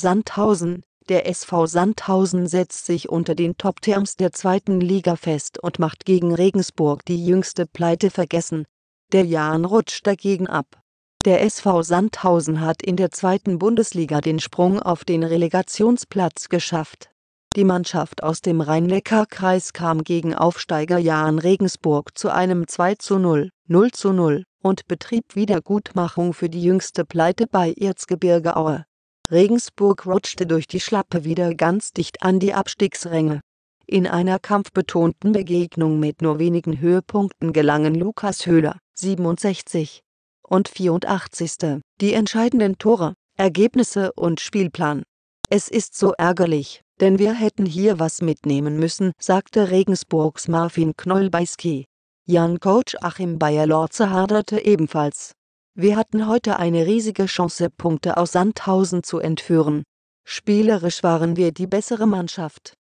Sandhausen der SV Sandhausen setzt sich unter den Top terms der zweiten Liga fest und macht gegen Regensburg die jüngste Pleite vergessen. Der Jahn rutscht dagegen ab. Der SV Sandhausen hat in der zweiten Bundesliga den Sprung auf den Relegationsplatz geschafft. Die Mannschaft aus dem Rhein-Neckar-Kreis kam gegen Aufsteiger Jahn Regensburg zu einem 2:0, 0:0 und betrieb Wiedergutmachung für die jüngste Pleite bei Erzgebirge Aue. Regensburg rutschte durch die Schlappe wieder ganz dicht an die Abstiegsränge. In einer kampfbetonten Begegnung mit nur wenigen Höhepunkten gelangen Lukas Höhler 67 und 84. die entscheidenden Tore, Ergebnisse und Spielplan. Es ist so ärgerlich, denn wir hätten hier was mitnehmen müssen, sagte Regensburgs Marvin Knoll bei Ski. Jan Coach Achim Bayer-Lorze haderte ebenfalls. Wir hatten heute eine riesige Chance, Punkte aus Sandhausen zu entführen. Spielerisch waren wir die bessere Mannschaft.